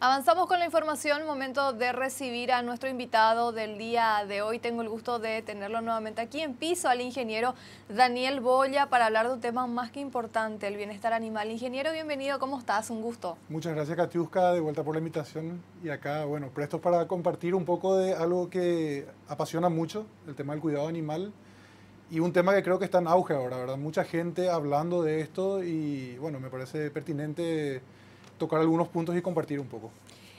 Avanzamos con la información, momento de recibir a nuestro invitado del día de hoy. Tengo el gusto de tenerlo nuevamente aquí en piso al ingeniero Daniel Boya para hablar de un tema más que importante, el bienestar animal. Ingeniero, bienvenido, ¿cómo estás? Un gusto. Muchas gracias, Katiuska, de vuelta por la invitación y acá, bueno, presto para compartir un poco de algo que apasiona mucho, el tema del cuidado animal y un tema que creo que está en auge ahora, ¿verdad? Mucha gente hablando de esto y, bueno, me parece pertinente tocar algunos puntos y compartir un poco.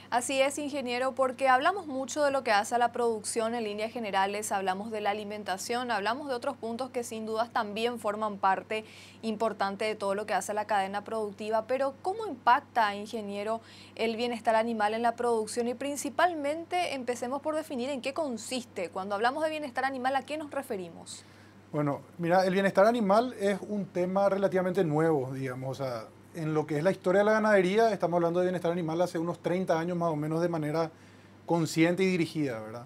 Así es, ingeniero, porque hablamos mucho de lo que hace la producción en líneas generales, hablamos de la alimentación, hablamos de otros puntos que sin dudas también forman parte importante de todo lo que hace la cadena productiva, pero ¿cómo impacta, ingeniero, el bienestar animal en la producción? Y principalmente empecemos por definir en qué consiste. Cuando hablamos de bienestar animal, ¿a qué nos referimos? Bueno, mira, el bienestar animal es un tema relativamente nuevo, digamos, en lo que es la historia de la ganadería, estamos hablando de bienestar animal hace unos 30 años más o menos de manera consciente y dirigida, ¿verdad?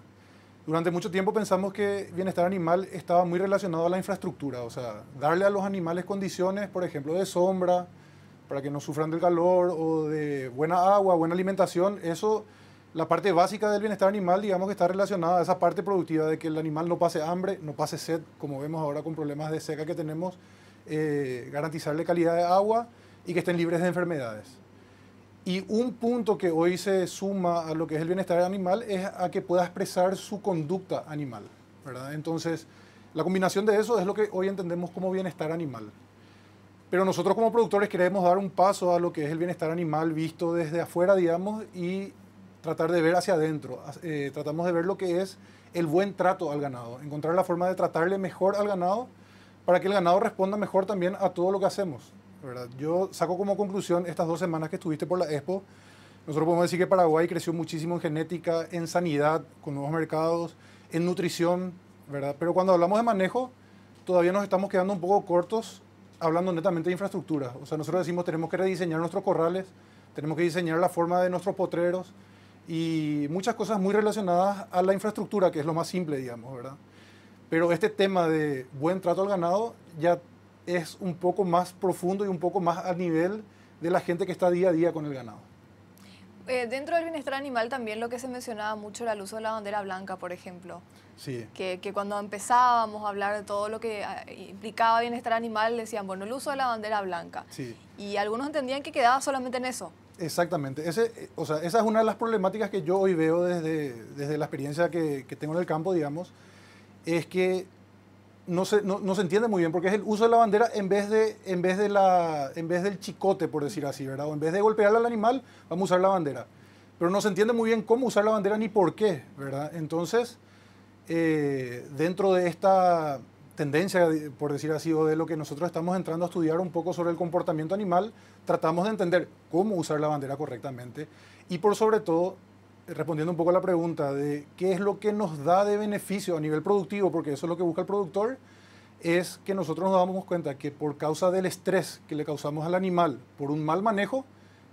Durante mucho tiempo pensamos que bienestar animal estaba muy relacionado a la infraestructura, o sea, darle a los animales condiciones, por ejemplo, de sombra, para que no sufran del calor, o de buena agua, buena alimentación, eso, la parte básica del bienestar animal, digamos que está relacionada a esa parte productiva de que el animal no pase hambre, no pase sed, como vemos ahora con problemas de seca que tenemos, eh, garantizarle calidad de agua y que estén libres de enfermedades. Y un punto que hoy se suma a lo que es el bienestar animal es a que pueda expresar su conducta animal, ¿verdad? Entonces, la combinación de eso es lo que hoy entendemos como bienestar animal. Pero nosotros como productores queremos dar un paso a lo que es el bienestar animal visto desde afuera, digamos, y tratar de ver hacia adentro. Eh, tratamos de ver lo que es el buen trato al ganado, encontrar la forma de tratarle mejor al ganado para que el ganado responda mejor también a todo lo que hacemos. Yo saco como conclusión estas dos semanas que estuviste por la Expo, nosotros podemos decir que Paraguay creció muchísimo en genética, en sanidad, con nuevos mercados, en nutrición, ¿verdad? Pero cuando hablamos de manejo, todavía nos estamos quedando un poco cortos hablando netamente de infraestructura. O sea, nosotros decimos tenemos que rediseñar nuestros corrales, tenemos que diseñar la forma de nuestros potreros y muchas cosas muy relacionadas a la infraestructura, que es lo más simple, digamos, ¿verdad? Pero este tema de buen trato al ganado ya es un poco más profundo y un poco más a nivel de la gente que está día a día con el ganado. Eh, dentro del bienestar animal también lo que se mencionaba mucho era el uso de la bandera blanca, por ejemplo. Sí. Que, cuando empezábamos a hablar de todo lo que ah, implicaba bienestar animal, decían, bueno, el uso de la bandera blanca. Sí. Y algunos entendían que quedaba solamente en eso. Exactamente. Ese, eh, o sea, esa es una de las problemáticas que yo hoy veo desde, desde la experiencia que tengo en el campo, digamos, es que no se, entiende muy bien, porque es el uso de la bandera en vez, de, en, vez de la, en vez del chicote, por decir así, ¿verdad? O en vez de golpear al animal, vamos a usar la bandera. Pero no se entiende muy bien cómo usar la bandera ni por qué, ¿verdad? Entonces, eh, dentro de esta tendencia, por decir así, o de lo que nosotros estamos entrando a estudiar un poco sobre el comportamiento animal, tratamos de entender cómo usar la bandera correctamente y por sobre todo respondiendo un poco a la pregunta de qué es lo que nos da de beneficio a nivel productivo, porque eso es lo que busca el productor, es que nosotros nos damos cuenta que por causa del estrés que le causamos al animal por un mal manejo,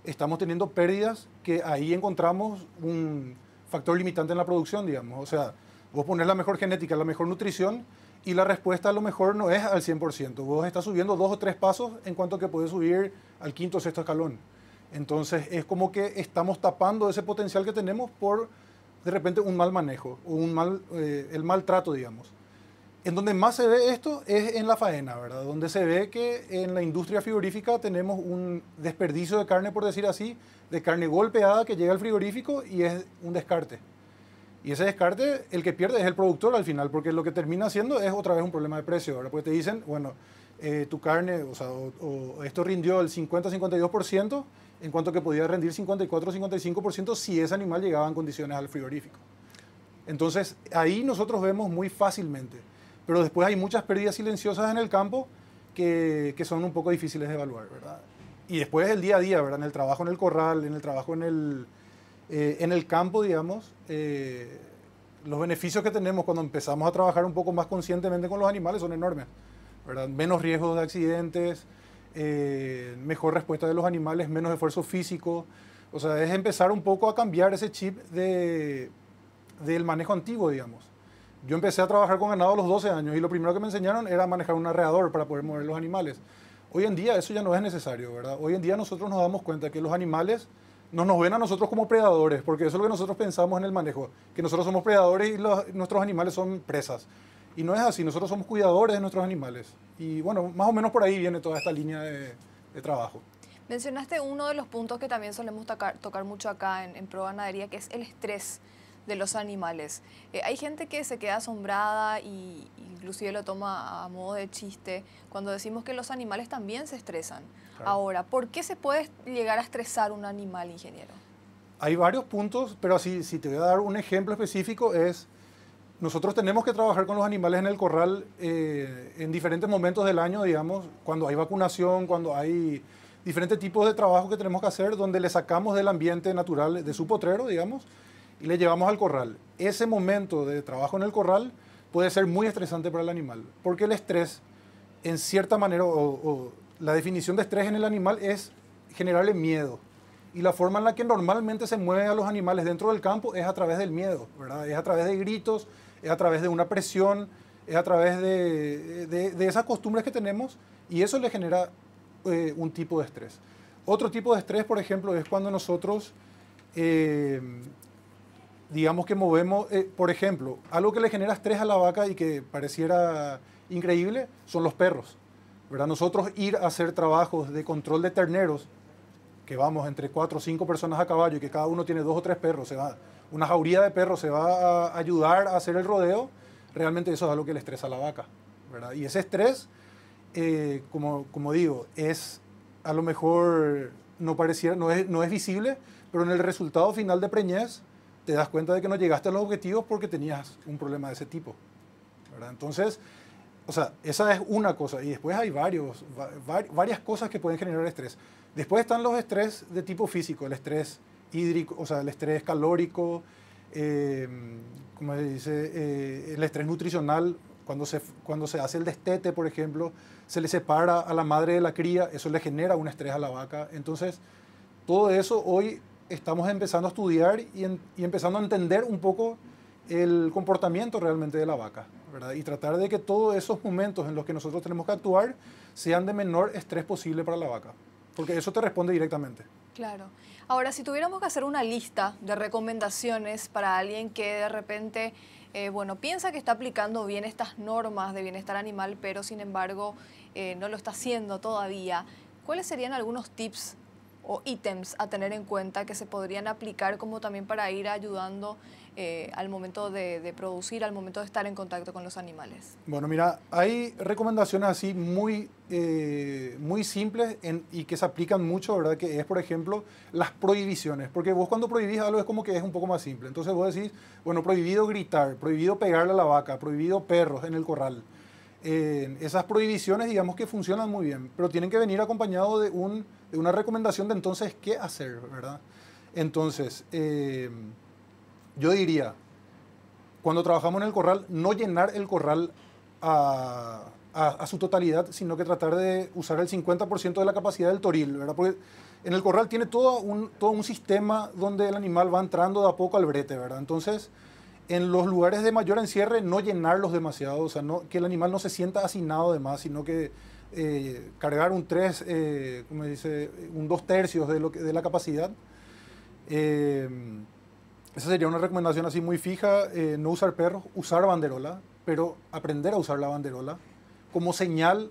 estamos teniendo pérdidas que ahí encontramos un factor limitante en la producción, digamos. O sea, vos pones la mejor genética, la mejor nutrición y la respuesta a lo mejor no es al 100%. Vos estás subiendo dos o tres pasos en cuanto que puedes subir al quinto o sexto escalón. Entonces es como que estamos tapando ese potencial que tenemos por de repente un mal manejo o un mal, eh, el maltrato, digamos. En donde más se ve esto es en la faena, ¿verdad? Donde se ve que en la industria frigorífica tenemos un desperdicio de carne, por decir así, de carne golpeada que llega al frigorífico y es un descarte. Y ese descarte, el que pierde es el productor al final, porque lo que termina haciendo es otra vez un problema de precio, Ahora, Porque te dicen, bueno, eh, tu carne, o sea, esto rindió el 50-52% en cuanto que podía rendir 54-55% si ese animal llegaba en condiciones al frigorífico. Entonces, ahí nosotros vemos muy fácilmente. Pero después hay muchas pérdidas silenciosas en el campo que, son un poco difíciles de evaluar, Y después el día a día, ¿verdad? En el trabajo en el corral, en el trabajo en el, eh, campo, digamos, eh, los beneficios que tenemos cuando empezamos a trabajar un poco más conscientemente con los animales son enormes, Menos riesgos de accidentes, eh, mejor respuesta de los animales, menos esfuerzo físico. O sea, es empezar un poco a cambiar ese chip de, del manejo antiguo, digamos. Yo empecé a trabajar con ganado a los 12 años y lo primero que me enseñaron era manejar un arreador para poder mover los animales. Hoy en día eso ya no es necesario, ¿verdad? Hoy en día nosotros nos damos cuenta que los animales no nos ven a nosotros como predadores, porque eso es lo que nosotros pensamos en el manejo, que nosotros somos predadores y nuestros animales son presas. Y no es así, nosotros somos cuidadores de nuestros animales. Y bueno, más o menos por ahí viene toda esta línea de, trabajo. Mencionaste uno de los puntos que también solemos tocar, mucho acá en, Pro Ganadería, que es el estrés de los animales. Eh, hay gente que se queda asombrada y inclusive lo toma a modo de chiste cuando decimos que los animales también se estresan. Ahora, ¿por qué se puede llegar a estresar un animal, ingeniero? Hay varios puntos, pero si te voy a dar un ejemplo específico es nosotros tenemos que trabajar con los animales en el corral eh, en diferentes momentos del año, digamos, cuando hay vacunación, cuando hay diferentes tipos de trabajo que tenemos que hacer, donde le sacamos del ambiente natural de su potrero, digamos, y le llevamos al corral. Ese momento de trabajo en el corral puede ser muy estresante para el animal, porque el estrés, en cierta manera, o, la definición de estrés en el animal es generarle miedo. Y la forma en la que normalmente se mueven a los animales dentro del campo es a través del miedo, ¿verdad? Es a través de gritos, es a través de una presión, es a través de, esas costumbres que tenemos y eso le genera eh, un tipo de estrés. Otro tipo de estrés, por ejemplo, es cuando nosotros, eh, digamos que movemos, eh, por ejemplo, algo que le genera estrés a la vaca y que pareciera increíble son los perros. ¿verdad? Nosotros ir a hacer trabajos de control de terneros, que vamos entre cuatro o cinco personas a caballo y que cada uno tiene dos o tres perros, se va una jauría de perros se va a ayudar a hacer el rodeo, realmente eso es algo que le estresa a la vaca. Y ese estrés, eh, como, como digo, es a lo mejor no pareciera, no es, no es visible, pero en el resultado final de preñez te das cuenta de que no llegaste a los objetivos porque tenías un problema de ese tipo. ¿verdad? Entonces, o sea, esa es una cosa. Y después hay varios, varias cosas que pueden generar estrés. Después están los estrés de tipo físico, el estrés hídrico, o sea, el estrés calórico, eh, como se dice, eh, el estrés nutricional, cuando se, cuando se hace el destete, por ejemplo, se le separa a la madre de la cría, eso le genera un estrés a la vaca. Entonces, todo eso hoy estamos empezando a estudiar y, y empezando a entender un poco el comportamiento realmente de la vaca, ¿verdad? Y tratar de que todos esos momentos en los que nosotros tenemos que actuar sean de menor estrés posible para la vaca, porque eso te responde directamente. Claro. Ahora, si tuviéramos que hacer una lista de recomendaciones para alguien que de repente, eh, bueno, piensa que está aplicando bien estas normas de bienestar animal, pero sin embargo eh, no lo está haciendo todavía, ¿cuáles serían algunos tips o ítems a tener en cuenta que se podrían aplicar como también para ir ayudando eh, al momento de, producir, al momento de estar en contacto con los animales? Bueno, mira, hay recomendaciones así muy, eh, muy simples y que se aplican mucho, ¿verdad? Que es, por ejemplo, las prohibiciones. Porque vos cuando prohibís algo es como que es un poco más simple. Entonces vos decís, bueno, prohibido gritar, prohibido pegarle a la vaca, prohibido perros en el corral. Eh, esas prohibiciones, digamos que funcionan muy bien, pero tienen que venir acompañado de, una recomendación de entonces qué hacer, ¿verdad? Entonces, yo diría, cuando trabajamos en el corral, no llenar el corral a, su totalidad, sino que tratar de usar el 50% de la capacidad del toril, ¿verdad? Porque en el corral tiene todo un, todo un sistema donde el animal va entrando de a poco al brete, ¿verdad? Entonces, en los lugares de mayor encierre, no llenarlos demasiado, o sea, no, que el animal no se sienta hacinado de más, sino que eh, cargar un 3, eh, como dice, un 2 tercios de, lo de la capacidad. Eh, esa sería una recomendación así muy fija, eh, no usar perros, usar banderola, pero aprender a usar la banderola como señal,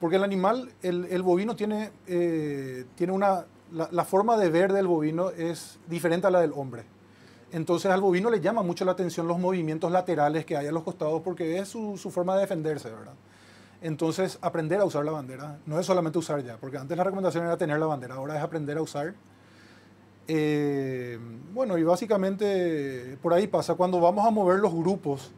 porque el animal, el, bovino tiene, eh, tiene una, la, forma de ver del bovino es diferente a la del hombre. Entonces al bovino le llama mucho la atención los movimientos laterales que hay a los costados porque es su, su forma de defenderse, ¿verdad? Entonces aprender a usar la bandera, no es solamente usar ya, porque antes la recomendación era tener la bandera, ahora es aprender a usar eh, bueno, y básicamente por ahí pasa, cuando vamos a mover los grupos,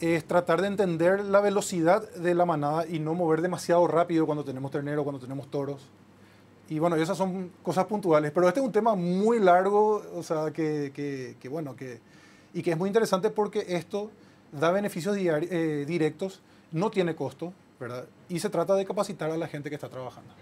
es tratar de entender la velocidad de la manada y no mover demasiado rápido cuando tenemos ternero, cuando tenemos toros. Y bueno, esas son cosas puntuales, pero este es un tema muy largo, o sea, que, bueno, que, y que es muy interesante porque esto da beneficios eh, directos, no tiene costo, ¿verdad? Y se trata de capacitar a la gente que está trabajando.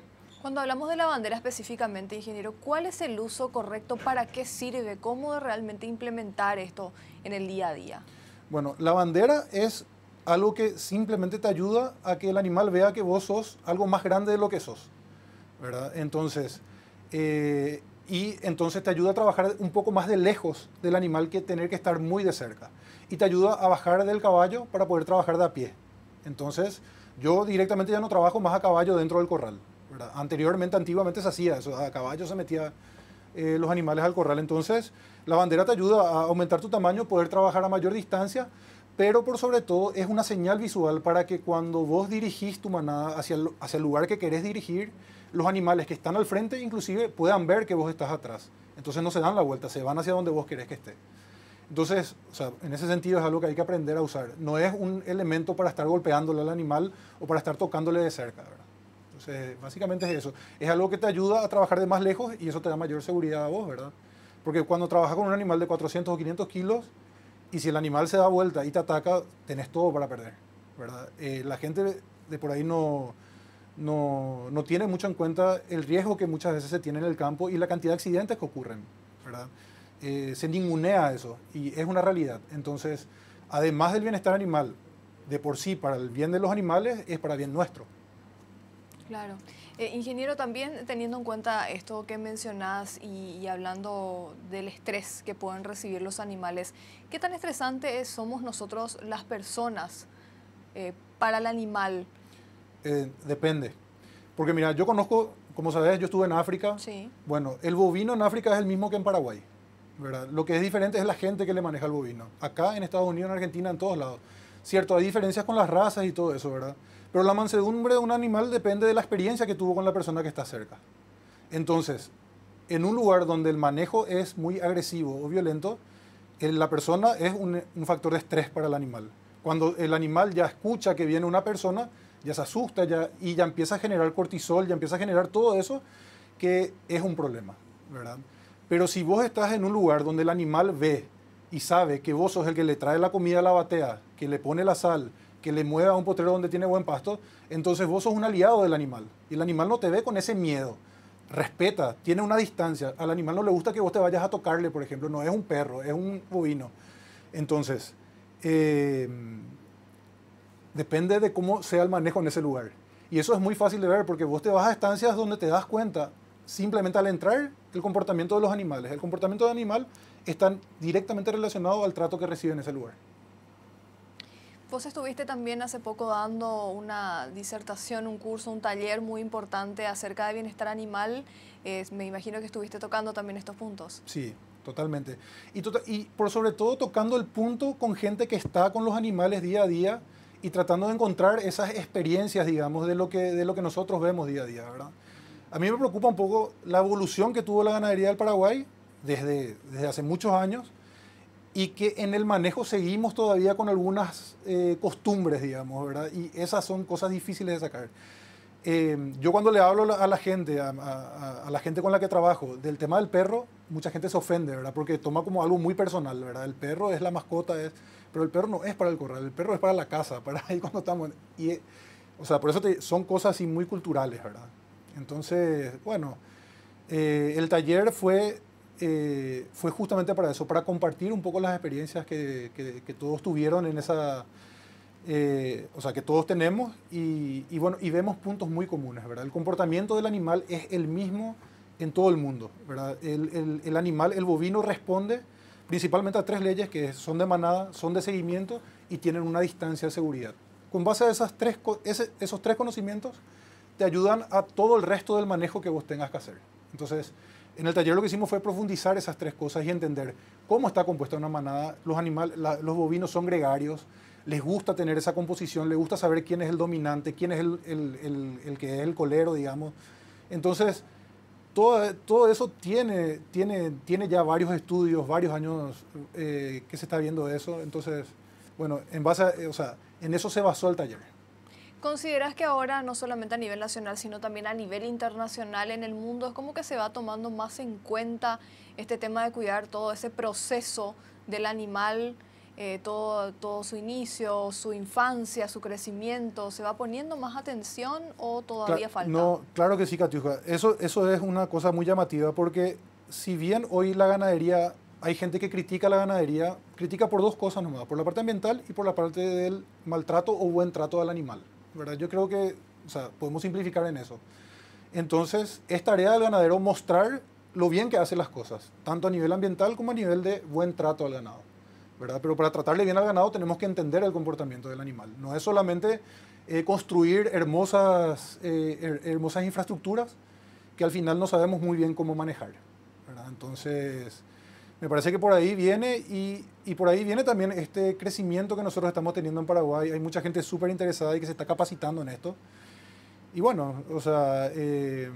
Cuando hablamos de la bandera específicamente, ingeniero, ¿cuál es el uso correcto? ¿Para qué sirve? ¿Cómo realmente implementar esto en el día a día? Bueno, la bandera es algo que simplemente te ayuda a que el animal vea que vos sos algo más grande de lo que sos, Entonces, eh, y entonces te ayuda a trabajar un poco más de lejos del animal que tener que estar muy de cerca. Y te ayuda a bajar del caballo para poder trabajar de a pie. Entonces, yo directamente ya no trabajo más a caballo dentro del corral. Anteriormente, antiguamente se hacía eso, a caballo se metía eh, los animales al corral. Entonces, la bandera te ayuda a aumentar tu tamaño, poder trabajar a mayor distancia, pero por sobre todo es una señal visual para que cuando vos dirigís tu manada hacia el, lugar que querés dirigir, los animales que están al frente inclusive puedan ver que vos estás atrás. Entonces no se dan la vuelta, se van hacia donde vos querés que esté. Entonces, en ese sentido es algo que hay que aprender a usar. No es un elemento para estar golpeándole al animal o para estar tocándole de cerca básicamente es eso. Es algo que te ayuda a trabajar de más lejos y eso te da mayor seguridad a vos, ¿verdad? Porque cuando trabajas con un animal de 400 o 500 kilos y si el animal se da vuelta y te ataca, tenés todo para perder, ¿verdad? Eh, la gente de por ahí no, no, tiene mucho en cuenta el riesgo que muchas veces se tiene en el campo y la cantidad de accidentes que ocurren, ¿verdad? Eh, se ningunea eso y es una realidad. Entonces, además del bienestar animal, de por sí para el bien de los animales, es para bien nuestro. Claro. Eh, ingeniero, también teniendo en cuenta esto que mencionás y, hablando del estrés que pueden recibir los animales, ¿qué tan estresante somos nosotros las personas eh, para el animal? Eh, depende. Porque mira, yo conozco, como sabes, yo estuve en África. Sí. Bueno, el bovino en África es el mismo que en Paraguay. ¿verdad? Lo que es diferente es la gente que le maneja el bovino. Acá en Estados Unidos, en Argentina, en todos lados. Cierto, hay diferencias con las razas y todo eso, ¿verdad? Pero la mansedumbre de un animal depende de la experiencia que tuvo con la persona que está cerca. Entonces, en un lugar donde el manejo es muy agresivo o violento, eh, la persona es un, factor de estrés para el animal. Cuando el animal ya escucha que viene una persona, ya se asusta ya, y ya empieza a generar cortisol, ya empieza a generar todo eso, que es un problema, ¿verdad? Pero si vos estás en un lugar donde el animal ve y sabe que vos sos el que le trae la comida a la batea, que le pone la sal, que le mueva a un potrero donde tiene buen pasto, entonces vos sos un aliado del animal. Y el animal no te ve con ese miedo. Respeta, tiene una distancia. Al animal no le gusta que vos te vayas a tocarle, por ejemplo. No es un perro, es un bovino. Entonces, eh, depende de cómo sea el manejo en ese lugar. Y eso es muy fácil de ver porque vos te vas a estancias donde te das cuenta, simplemente al entrar, el comportamiento de los animales. El comportamiento del animal está directamente relacionado al trato que recibe en ese lugar. Vos estuviste también hace poco dando una disertación, un curso, un taller muy importante acerca de bienestar animal. me imagino que estuviste tocando también estos puntos. Sí, totalmente. Y, tota, y por sobre todo tocando el punto con gente que está con los animales día a día y tratando de encontrar esas experiencias, digamos, de lo que, de lo que nosotros vemos día a día, ¿verdad? A mí me preocupa un poco la evolución que tuvo la ganadería del Paraguay desde, desde hace muchos años y que en el manejo seguimos todavía con algunas eh, costumbres, digamos, ¿verdad? Y esas son cosas difíciles de sacar. Em, yo cuando le hablo a la gente, a, la gente con la que trabajo, del tema del perro, mucha gente se ofende, ¿verdad? Porque toma como algo muy personal, ¿verdad? El perro es la mascota, es, pero el perro no es para el corral, el perro es para la casa, para ahí cuando estamos. Y, o sea, por eso son cosas así muy culturales, ¿verdad? Entonces, bueno, eh, el taller fue eh, fue justamente para eso, para compartir un poco las experiencias que, todos tuvieron en esa, eh, o sea, que todos tenemos y, bueno, y vemos puntos muy comunes, ¿verdad? El comportamiento del animal es el mismo en todo el mundo, ¿verdad? El, animal, el bovino responde principalmente a tres leyes que son de manada, son de seguimiento y tienen una distancia de seguridad. Con base a esas tres, esos tres conocimientos te ayudan a todo el resto del manejo que vos tengas que hacer. Entonces, en el taller lo que hicimos fue profundizar esas tres cosas y entender cómo está compuesta una manada. Los, los bovinos son gregarios, les gusta tener esa composición, les gusta saber quién es el dominante, quién es el, que es el colero, digamos. Entonces, todo, todo eso tiene, tiene, tiene ya varios estudios, varios años eh, que se está viendo eso. Entonces, bueno, en base en eso se basó el taller. ¿Consideras que ahora, no solamente a nivel nacional, sino también a nivel internacional en el mundo, es como que se va tomando más en cuenta este tema de cuidar todo ese proceso del animal, eh, todo, su inicio, su infancia, su crecimiento? ¿Se va poniendo más atención o todavía falta? No, claro que sí, Catiuja. Eso, eso es una cosa muy llamativa porque si bien hoy la ganadería, hay gente que critica la ganadería, critica por dos cosas nomás, por la parte ambiental y por la parte del maltrato o buen trato al animal. ¿verdad? Yo creo que o sea, podemos simplificar en eso. Entonces, es tarea del ganadero mostrar lo bien que hace las cosas, tanto a nivel ambiental como a nivel de buen trato al ganado. ¿verdad? Pero para tratarle bien al ganado tenemos que entender el comportamiento del animal. No es solamente eh, construir hermosas, eh, hermosas infraestructuras que al final no sabemos muy bien cómo manejar. Entonces, me parece que por ahí viene y, por ahí viene también este crecimiento que nosotros estamos teniendo en Paraguay. Hay mucha gente súper interesada y que se está capacitando en esto. Y bueno, o sea, eh,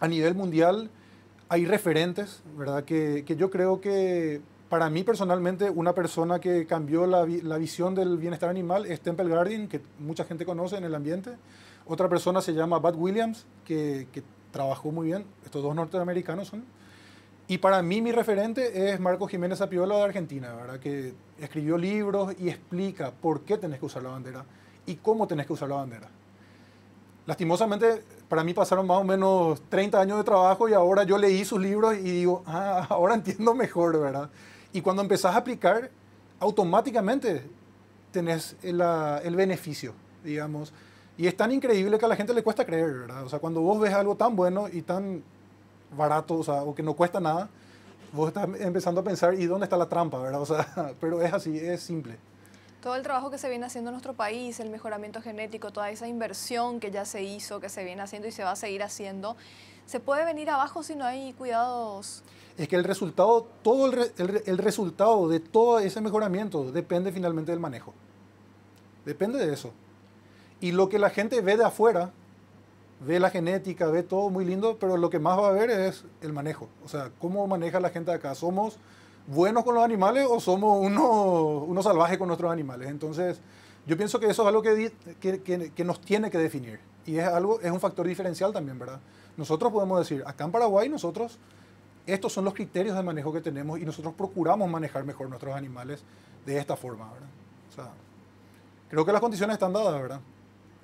a nivel mundial hay referentes, ¿verdad? Que, yo creo que para mí personalmente una persona que cambió la, visión del bienestar animal es Temple Garden, que mucha gente conoce en el ambiente. Otra persona se llama Bud Williams, que trabajó muy bien. Estos dos norteamericanos son y para mí mi referente es Marco Jiménez Apiola de Argentina, ¿verdad? que escribió libros y explica por qué tenés que usar la bandera y cómo tenés que usar la bandera. Lastimosamente, para mí pasaron más o menos 30 años de trabajo y ahora yo leí sus libros y digo, ah, ahora entiendo mejor, ¿verdad? Y cuando empezás a aplicar, automáticamente tenés el, el beneficio, digamos. Y es tan increíble que a la gente le cuesta creer, ¿verdad? O sea, cuando vos ves algo tan bueno y tan barato, o, sea, o que no cuesta nada, vos estás empezando a pensar, ¿y dónde está la trampa? ¿verdad? O sea, pero es así, es simple. Todo el trabajo que se viene haciendo en nuestro país, el mejoramiento genético, toda esa inversión que ya se hizo, que se viene haciendo y se va a seguir haciendo, ¿se puede venir abajo si no hay cuidados? Es que el resultado, todo el, el resultado de todo ese mejoramiento depende finalmente del manejo. Depende de eso. Y lo que la gente ve de afuera ve la genética, ve todo muy lindo, pero lo que más va a ver es el manejo. O sea, cómo maneja la gente acá. ¿Somos buenos con los animales o somos unos salvajes con nuestros animales? Entonces, yo pienso que eso es algo que, que, que, que, nos tiene que definir. Y es, algo, es un factor diferencial también, ¿verdad? Nosotros podemos decir, acá en Paraguay nosotros, estos son los criterios de manejo que tenemos y nosotros procuramos manejar mejor nuestros animales de esta forma, ¿verdad? O sea, creo que las condiciones están dadas, ¿verdad?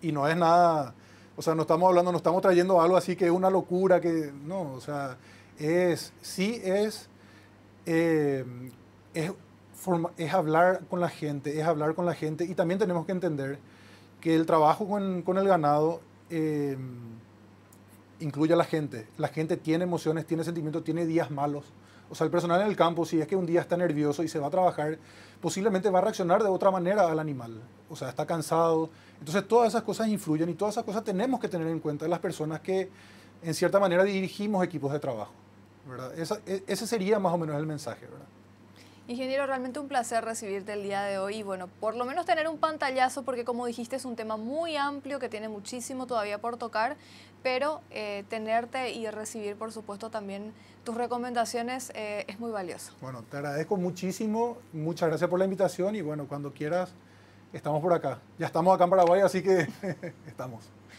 Y no es nada o sea, no estamos hablando, no estamos trayendo algo así que es una locura, que no, o sea, es, sí es, eh, es, hablar con la gente, es hablar con la gente y también tenemos que entender que el trabajo con, el ganado em, incluye a la gente. La gente tiene emociones, tiene sentimientos, tiene días malos. O sea, el personal en el campo, si es que un día está nervioso y se va a trabajar, posiblemente va a reaccionar de otra manera al animal o sea, está cansado. Entonces todas esas cosas influyen y todas esas cosas tenemos que tener en cuenta las personas que en cierta manera dirigimos equipos de trabajo. ¿verdad? E, ese sería más o menos el mensaje. ¿verdad? Ingeniero, realmente un placer recibirte el día de hoy y bueno, por lo menos tener un pantallazo porque como dijiste es un tema muy amplio que tiene muchísimo todavía por tocar, pero eh, tenerte y recibir por supuesto también tus recomendaciones eh, es muy valioso. Bueno, te agradezco muchísimo, muchas gracias por la invitación y bueno, cuando quieras estamos por acá. Ya estamos acá en Paraguay, así que estamos.